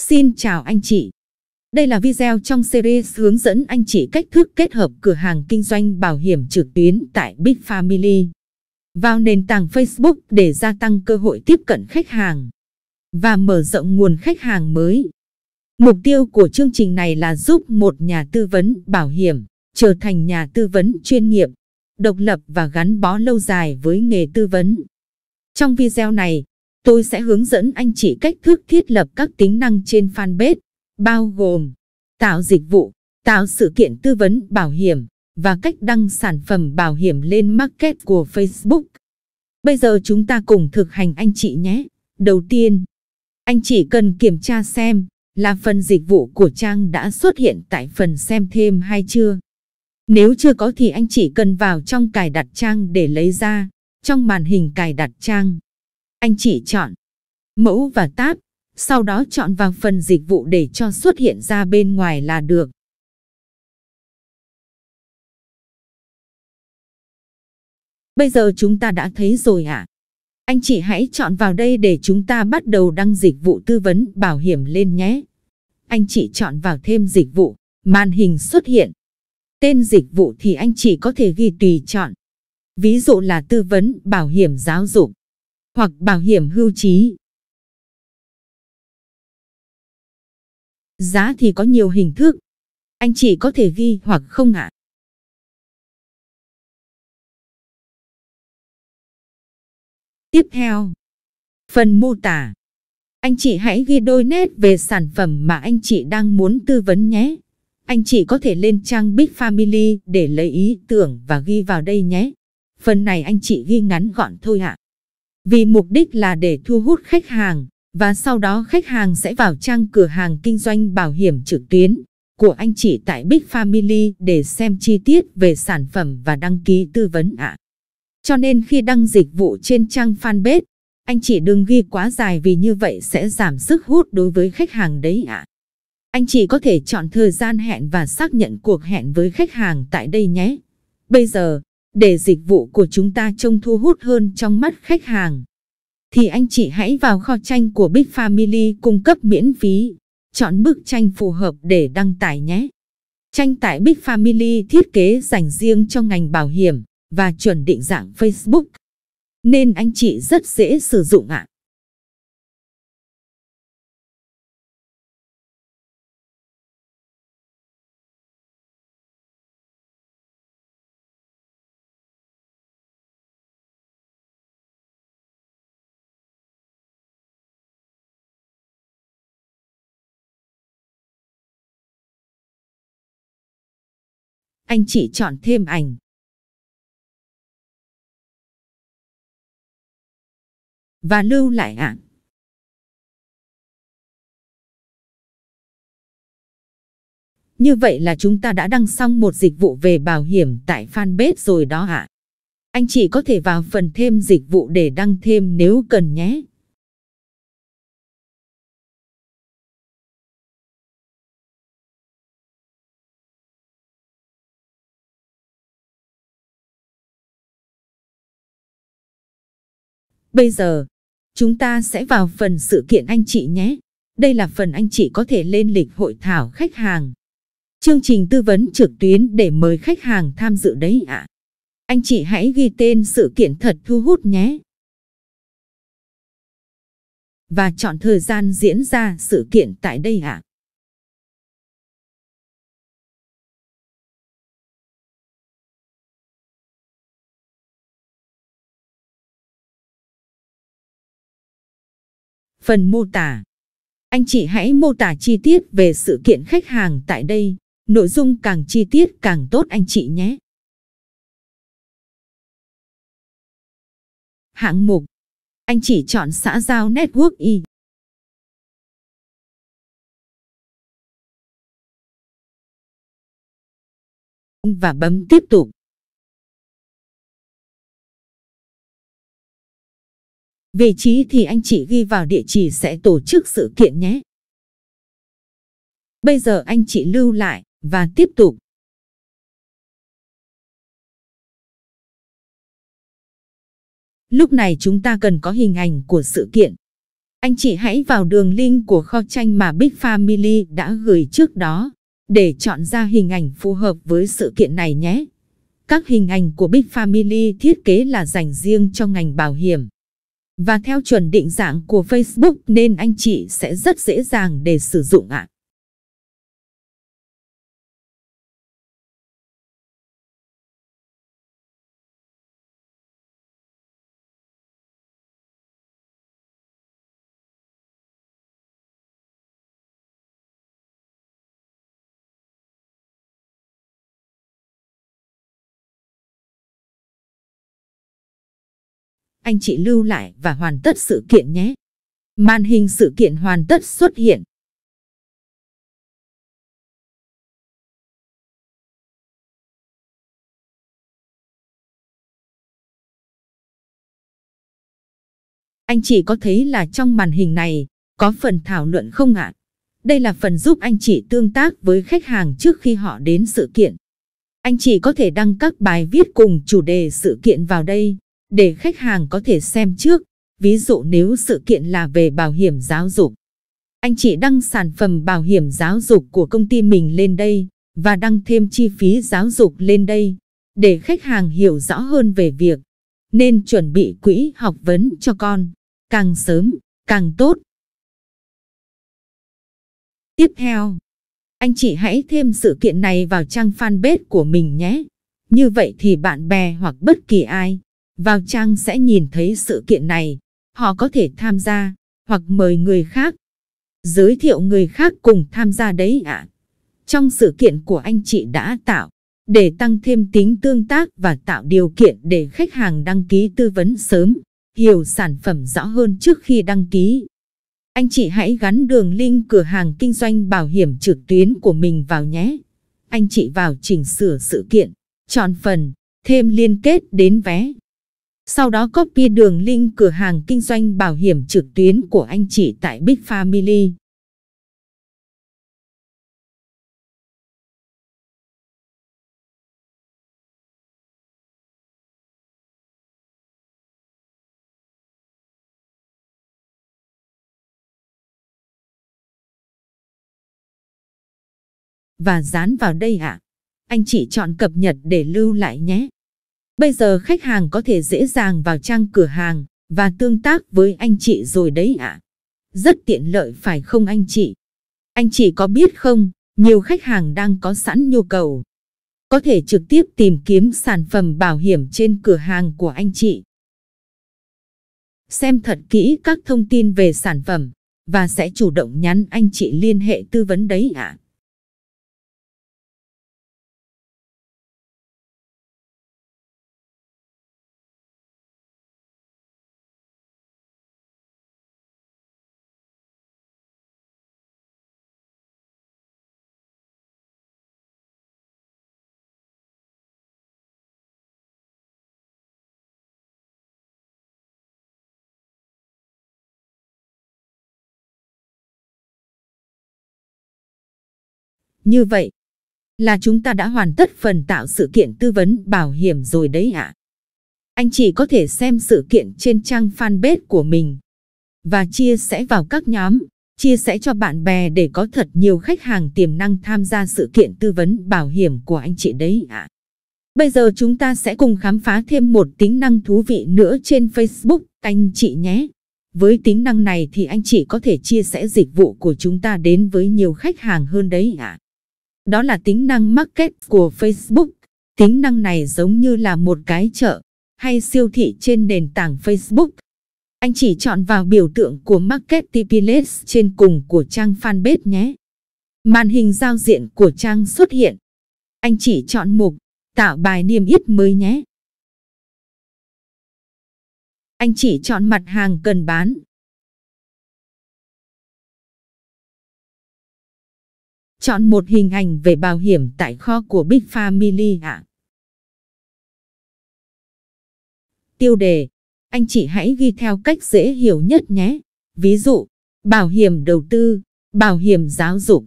Xin chào anh chị. Đây là video trong series hướng dẫn anh chị cách thức kết hợp cửa hàng kinh doanh bảo hiểm trực tuyến tại Big Family. Vào nền tảng Facebook để gia tăng cơ hội tiếp cận khách hàng và mở rộng nguồn khách hàng mới. Mục tiêu của chương trình này là giúp một nhà tư vấn bảo hiểm trở thành nhà tư vấn chuyên nghiệp, độc lập và gắn bó lâu dài với nghề tư vấn. Trong video này, tôi sẽ hướng dẫn anh chị cách thức thiết lập các tính năng trên fanpage, bao gồm tạo dịch vụ, tạo sự kiện tư vấn bảo hiểm và cách đăng sản phẩm bảo hiểm lên market của Facebook. Bây giờ chúng ta cùng thực hành anh chị nhé. Đầu tiên, anh chị cần kiểm tra xem là phần dịch vụ của trang đã xuất hiện tại phần xem thêm hay chưa. Nếu chưa có thì anh chị cần vào trong cài đặt trang để lấy ra. Trong màn hình cài đặt trang, anh chỉ chọn mẫu và tab, sau đó chọn vào phần dịch vụ để cho xuất hiện ra bên ngoài là được. Bây giờ chúng ta đã thấy rồi ạ. À? Anh chị hãy chọn vào đây để chúng ta bắt đầu đăng dịch vụ tư vấn bảo hiểm lên nhé. Anh chị chọn vào thêm dịch vụ, màn hình xuất hiện. Tên dịch vụ thì anh chị có thể ghi tùy chọn. Ví dụ là tư vấn bảo hiểm giáo dục hoặc bảo hiểm hưu trí. Giá thì có nhiều hình thức. Anh chị có thể ghi hoặc không ạ? À? Tiếp theo, phần mô tả. Anh chị hãy ghi đôi nét về sản phẩm mà anh chị đang muốn tư vấn nhé. Anh chị có thể lên trang Big Family để lấy ý tưởng và ghi vào đây nhé. Phần này anh chị ghi ngắn gọn thôi ạ. À vì mục đích là để thu hút khách hàng và sau đó khách hàng sẽ vào trang cửa hàng kinh doanh bảo hiểm trực tuyến của anh chị tại Big Family để xem chi tiết về sản phẩm và đăng ký tư vấn ạ. À. Cho nên khi đăng dịch vụ trên trang fanpage, anh chị đừng ghi quá dài vì như vậy sẽ giảm sức hút đối với khách hàng đấy ạ. À. Anh chị có thể chọn thời gian hẹn và xác nhận cuộc hẹn với khách hàng tại đây nhé. Bây giờ, để dịch vụ của chúng ta trông thu hút hơn trong mắt khách hàng. Thì anh chị hãy vào kho tranh của Big Family cung cấp miễn phí, chọn bức tranh phù hợp để đăng tải nhé. Tranh tại Big Family thiết kế dành riêng cho ngành bảo hiểm và chuẩn định dạng Facebook. Nên anh chị rất dễ sử dụng ạ. À. Anh chị chọn thêm ảnh. Và lưu lại ảnh. Như vậy là chúng ta đã đăng xong một dịch vụ về bảo hiểm tại fanpage rồi đó ạ. À. Anh chị có thể vào phần thêm dịch vụ để đăng thêm nếu cần nhé. Bây giờ, chúng ta sẽ vào phần sự kiện anh chị nhé. Đây là phần anh chị có thể lên lịch hội thảo khách hàng. Chương trình tư vấn trực tuyến để mời khách hàng tham dự đấy ạ. À. Anh chị hãy ghi tên sự kiện thật thu hút nhé. Và chọn thời gian diễn ra sự kiện tại đây ạ. À. Phần mô tả Anh chị hãy mô tả chi tiết về sự kiện khách hàng tại đây. Nội dung càng chi tiết càng tốt anh chị nhé. Hạng mục Anh chị chọn xã giao Network Y. Và bấm tiếp tục. Vị trí thì anh chị ghi vào địa chỉ sẽ tổ chức sự kiện nhé. Bây giờ anh chị lưu lại và tiếp tục. Lúc này chúng ta cần có hình ảnh của sự kiện. Anh chị hãy vào đường link của kho tranh mà Big Family đã gửi trước đó để chọn ra hình ảnh phù hợp với sự kiện này nhé. Các hình ảnh của Big Family thiết kế là dành riêng cho ngành bảo hiểm. Và theo chuẩn định dạng của Facebook nên anh chị sẽ rất dễ dàng để sử dụng ạ. À. anh chị lưu lại và hoàn tất sự kiện nhé. Màn hình sự kiện hoàn tất xuất hiện. Anh chị có thấy là trong màn hình này có phần thảo luận không ạ? À? Đây là phần giúp anh chị tương tác với khách hàng trước khi họ đến sự kiện. Anh chị có thể đăng các bài viết cùng chủ đề sự kiện vào đây để khách hàng có thể xem trước, ví dụ nếu sự kiện là về bảo hiểm giáo dục. Anh chị đăng sản phẩm bảo hiểm giáo dục của công ty mình lên đây và đăng thêm chi phí giáo dục lên đây để khách hàng hiểu rõ hơn về việc nên chuẩn bị quỹ học vấn cho con, càng sớm càng tốt. Tiếp theo, anh chị hãy thêm sự kiện này vào trang fanpage của mình nhé. Như vậy thì bạn bè hoặc bất kỳ ai vào trang sẽ nhìn thấy sự kiện này, họ có thể tham gia, hoặc mời người khác. Giới thiệu người khác cùng tham gia đấy ạ. À. Trong sự kiện của anh chị đã tạo, để tăng thêm tính tương tác và tạo điều kiện để khách hàng đăng ký tư vấn sớm, hiểu sản phẩm rõ hơn trước khi đăng ký. Anh chị hãy gắn đường link cửa hàng kinh doanh bảo hiểm trực tuyến của mình vào nhé. Anh chị vào chỉnh sửa sự kiện, chọn phần, thêm liên kết đến vé. Sau đó copy đường link cửa hàng kinh doanh bảo hiểm trực tuyến của anh chị tại Big Family. Và dán vào đây ạ. À. Anh chị chọn cập nhật để lưu lại nhé. Bây giờ khách hàng có thể dễ dàng vào trang cửa hàng và tương tác với anh chị rồi đấy ạ. À. Rất tiện lợi phải không anh chị? Anh chị có biết không, nhiều khách hàng đang có sẵn nhu cầu. Có thể trực tiếp tìm kiếm sản phẩm bảo hiểm trên cửa hàng của anh chị. Xem thật kỹ các thông tin về sản phẩm và sẽ chủ động nhắn anh chị liên hệ tư vấn đấy ạ. À. Như vậy là chúng ta đã hoàn tất phần tạo sự kiện tư vấn bảo hiểm rồi đấy ạ. À. Anh chị có thể xem sự kiện trên trang fanpage của mình và chia sẻ vào các nhóm, chia sẻ cho bạn bè để có thật nhiều khách hàng tiềm năng tham gia sự kiện tư vấn bảo hiểm của anh chị đấy ạ. À. Bây giờ chúng ta sẽ cùng khám phá thêm một tính năng thú vị nữa trên Facebook anh chị nhé. Với tính năng này thì anh chị có thể chia sẻ dịch vụ của chúng ta đến với nhiều khách hàng hơn đấy ạ. À. Đó là tính năng Market của Facebook. Tính năng này giống như là một cái chợ hay siêu thị trên nền tảng Facebook. Anh chỉ chọn vào biểu tượng của market Marketplace trên cùng của trang fanpage nhé. Màn hình giao diện của trang xuất hiện. Anh chỉ chọn mục Tạo bài niêm yết mới nhé. Anh chỉ chọn mặt hàng cần bán. Chọn một hình ảnh về bảo hiểm tại kho của Big Family ạ. Tiêu đề Anh chị hãy ghi theo cách dễ hiểu nhất nhé. Ví dụ, bảo hiểm đầu tư, bảo hiểm giáo dục.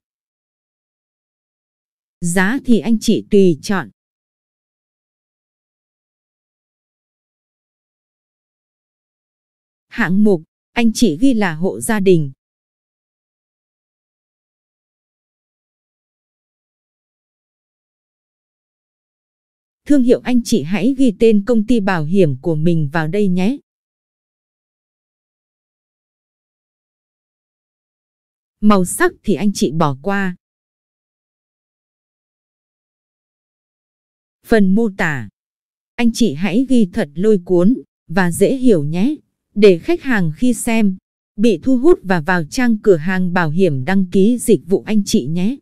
Giá thì anh chị tùy chọn. Hạng mục, anh chị ghi là hộ gia đình. Thương hiệu anh chị hãy ghi tên công ty bảo hiểm của mình vào đây nhé. Màu sắc thì anh chị bỏ qua. Phần mô tả. Anh chị hãy ghi thật lôi cuốn và dễ hiểu nhé, để khách hàng khi xem bị thu hút và vào trang cửa hàng bảo hiểm đăng ký dịch vụ anh chị nhé.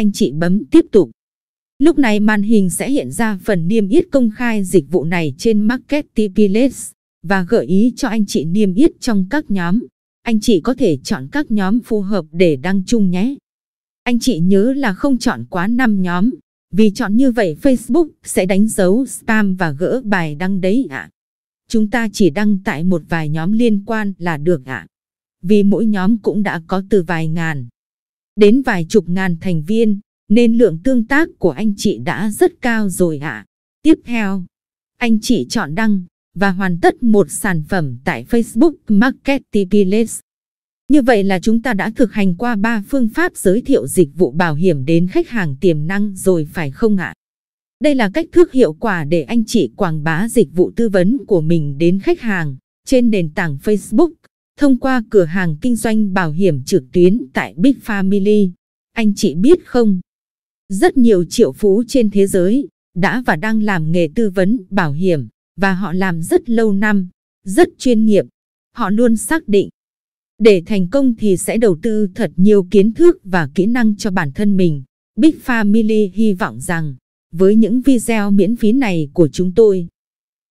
anh chị bấm tiếp tục. Lúc này màn hình sẽ hiện ra phần niêm yết công khai dịch vụ này trên Marketplace và gợi ý cho anh chị niêm yết trong các nhóm. Anh chị có thể chọn các nhóm phù hợp để đăng chung nhé. Anh chị nhớ là không chọn quá 5 nhóm, vì chọn như vậy Facebook sẽ đánh dấu spam và gỡ bài đăng đấy ạ. À. Chúng ta chỉ đăng tại một vài nhóm liên quan là được ạ. À. Vì mỗi nhóm cũng đã có từ vài ngàn đến vài chục ngàn thành viên, nên lượng tương tác của anh chị đã rất cao rồi ạ. À. Tiếp theo, anh chị chọn đăng và hoàn tất một sản phẩm tại Facebook Marketplace. Như vậy là chúng ta đã thực hành qua 3 phương pháp giới thiệu dịch vụ bảo hiểm đến khách hàng tiềm năng rồi phải không ạ? À? Đây là cách thức hiệu quả để anh chị quảng bá dịch vụ tư vấn của mình đến khách hàng trên nền tảng Facebook thông qua cửa hàng kinh doanh bảo hiểm trực tuyến tại Big Family. Anh chị biết không? Rất nhiều triệu phú trên thế giới đã và đang làm nghề tư vấn bảo hiểm và họ làm rất lâu năm, rất chuyên nghiệp. Họ luôn xác định để thành công thì sẽ đầu tư thật nhiều kiến thức và kỹ năng cho bản thân mình. Big Family hy vọng rằng với những video miễn phí này của chúng tôi,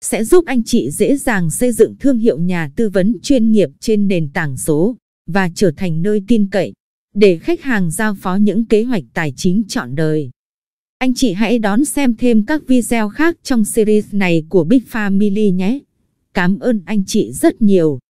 sẽ giúp anh chị dễ dàng xây dựng thương hiệu nhà tư vấn chuyên nghiệp trên nền tảng số và trở thành nơi tin cậy để khách hàng giao phó những kế hoạch tài chính trọn đời. Anh chị hãy đón xem thêm các video khác trong series này của Big Family nhé. Cảm ơn anh chị rất nhiều.